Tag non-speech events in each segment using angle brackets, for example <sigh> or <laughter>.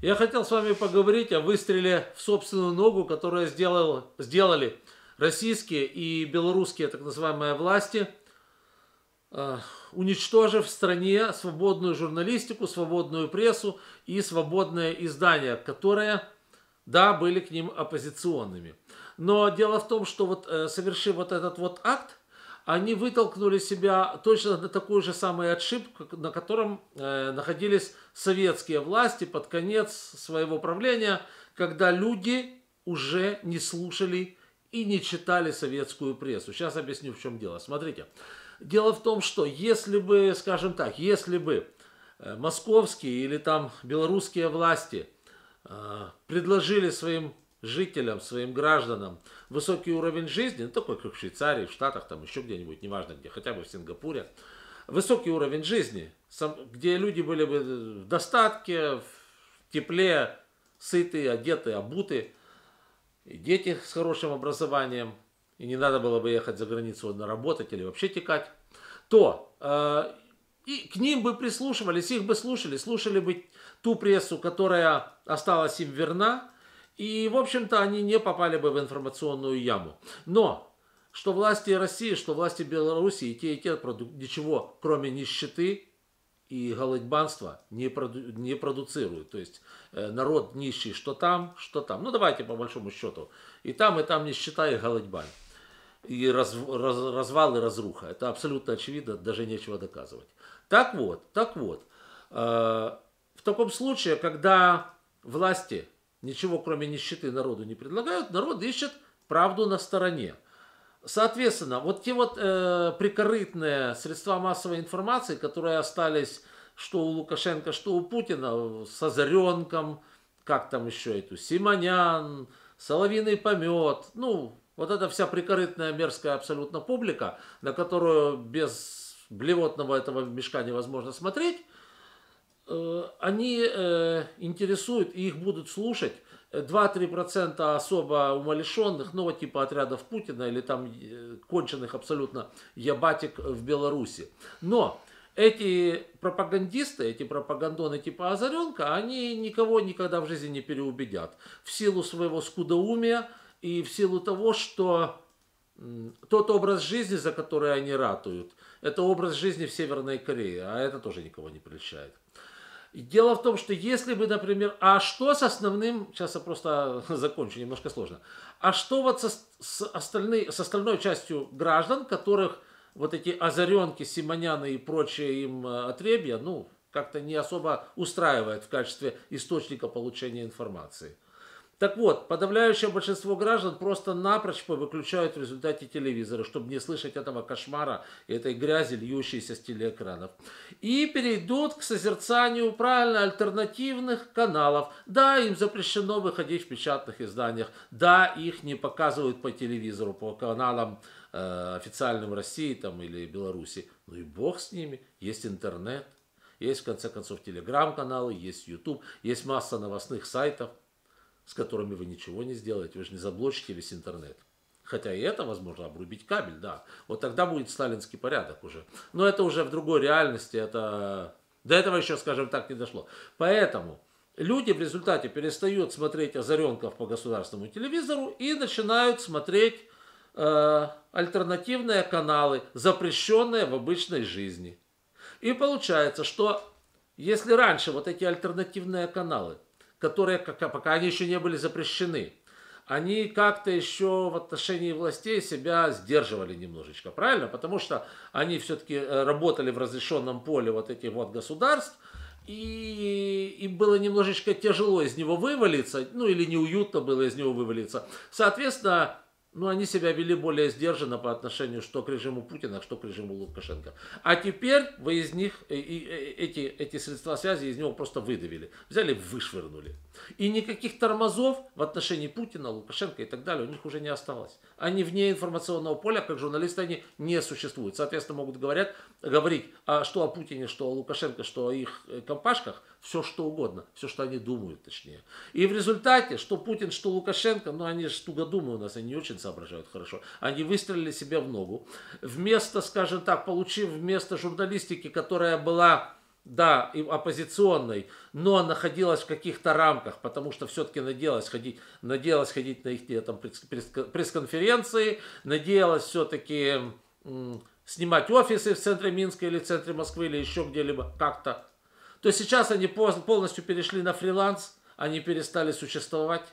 Я хотел с вами поговорить о выстреле в собственную ногу, которое сделал, сделали российские и белорусские так называемые власти, э, уничтожив в стране свободную журналистику, свободную прессу и свободное издание, которые, да, были к ним оппозиционными. Но дело в том, что вот э, совершив вот этот вот акт, они вытолкнули себя точно на такую же самую отшибку, на котором э, находились советские власти под конец своего правления, когда люди уже не слушали и не читали советскую прессу. Сейчас объясню, в чем дело. Смотрите. Дело в том, что если бы, скажем так, если бы э, московские или там белорусские власти э, предложили своим жителям, своим гражданам высокий уровень жизни, ну, такой, как в Швейцарии, в Штатах, там еще где-нибудь, неважно где, хотя бы в Сингапуре, высокий уровень жизни, где люди были бы э, в достатке, в тепле, сытые, одеты, обуты, и дети с хорошим образованием, и не надо было бы ехать за границу одно работать или вообще текать, то э, и к ним бы прислушивались, их бы слушали, слушали бы ту прессу, которая осталась им верна, и, в общем-то, они не попали бы в информационную яму. Но что власти России, что власти Белоруссии, и те, и те ничего, кроме нищеты и голодьбанства, не, проду... не продуцируют. То есть э, народ нищий, что там, что там. Ну, давайте по большому счету. И там, и там нищета, и голодьбань И раз... Раз... развал, и разруха. Это абсолютно очевидно, даже нечего доказывать. Так вот, так вот. Э, в таком случае, когда власти ничего кроме нищеты народу не предлагают, народ ищет правду на стороне. Соответственно, вот те вот э, прикорытные средства массовой информации, которые остались что у Лукашенко, что у Путина, с Озаренком, как там еще эту, Симонян, Соловиный помет, ну, вот эта вся прикорытная мерзкая абсолютно публика, на которую без блевотного этого мешка невозможно смотреть, Э, они э, интересуют и их будут слушать 2-3% особо умалишенных, ну вот типа отрядов Путина или там э, конченных абсолютно ябатик в Беларуси. Но эти пропагандисты, эти пропагандоны типа Озаренка, они никого никогда в жизни не переубедят. В силу своего скудоумия и в силу того, что тот образ жизни, за который они ратуют, это образ жизни в Северной Корее, а это тоже никого не прельщает. И дело в том, что если бы, например, а что с основным, сейчас я просто <laughs> закончу, немножко сложно, а что вот со, с, остальной, с остальной частью граждан, которых вот эти озаренки, симоняны и прочие им э, отребья, ну, как-то не особо устраивает в качестве источника получения информации – так вот, подавляющее большинство граждан просто напрочь выключают в результате телевизора, чтобы не слышать этого кошмара и этой грязи, льющейся с телеэкранов. И перейдут к созерцанию правильно альтернативных каналов. Да, им запрещено выходить в печатных изданиях. Да, их не показывают по телевизору, по каналам э, официальным России там, или Беларуси. Ну и бог с ними, есть интернет. Есть, в конце концов, телеграм-каналы, есть YouTube, есть масса новостных сайтов – с которыми вы ничего не сделаете, вы же не заблочите весь интернет. Хотя и это возможно, обрубить кабель, да. Вот тогда будет сталинский порядок уже. Но это уже в другой реальности, это... До этого еще, скажем так, не дошло. Поэтому люди в результате перестают смотреть озаренков по государственному телевизору и начинают смотреть э, альтернативные каналы, запрещенные в обычной жизни. И получается, что если раньше вот эти альтернативные каналы которые пока они еще не были запрещены, они как-то еще в отношении властей себя сдерживали немножечко, правильно? Потому что они все-таки э, работали в разрешенном поле вот этих вот государств, и и было немножечко тяжело из него вывалиться, ну или неуютно было из него вывалиться. Соответственно, но ну, они себя вели более сдержанно по отношению что к режиму Путина, что к режиму Лукашенко. А теперь вы из них, э, и, и, э, эти, эти средства связи из него просто выдавили. Взяли, вышвырнули. И никаких тормозов в отношении Путина, Лукашенко и так далее у них уже не осталось. Они вне информационного поля, как журналисты, они не существуют. Соответственно, могут говорят, говорить а что о Путине, что о Лукашенко, что о их э, компашках, все что угодно, все, что они думают, точнее. И в результате, что Путин, что Лукашенко, ну они же тугодумы у нас, они не очень соображают хорошо, они выстрелили себе в ногу. Вместо, скажем так, получив вместо журналистики, которая была да, и оппозиционной, но находилась в каких-то рамках, потому что все-таки надеялась ходить, надеялась ходить на их там, пресс-конференции, надеялась все-таки снимать офисы в центре Минска или в центре Москвы или еще где-либо как-то, то сейчас они полностью перешли на фриланс, они перестали существовать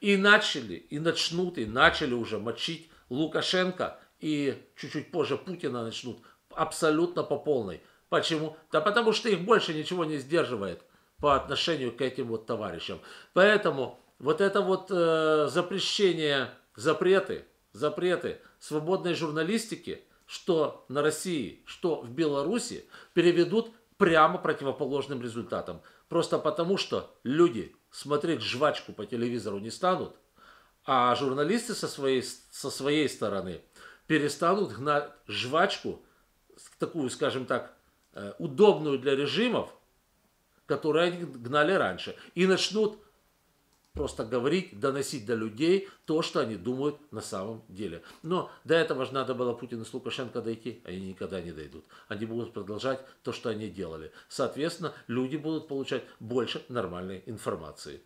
и начали, и начнут, и начали уже мочить Лукашенко и чуть-чуть позже Путина начнут абсолютно по полной – Почему? Да потому что их больше ничего не сдерживает по отношению к этим вот товарищам. Поэтому вот это вот э, запрещение, запреты, запреты свободной журналистики, что на России, что в Беларуси, переведут прямо противоположным результатом. Просто потому, что люди смотреть жвачку по телевизору не станут, а журналисты со своей, со своей стороны перестанут гнать жвачку, такую, скажем так, Э, удобную для режимов, которые они гнали раньше, и начнут просто говорить, доносить до людей то, что они думают на самом деле. Но до этого же надо было Путину с Лукашенко дойти, а они никогда не дойдут. Они будут продолжать то, что они делали. Соответственно, люди будут получать больше нормальной информации.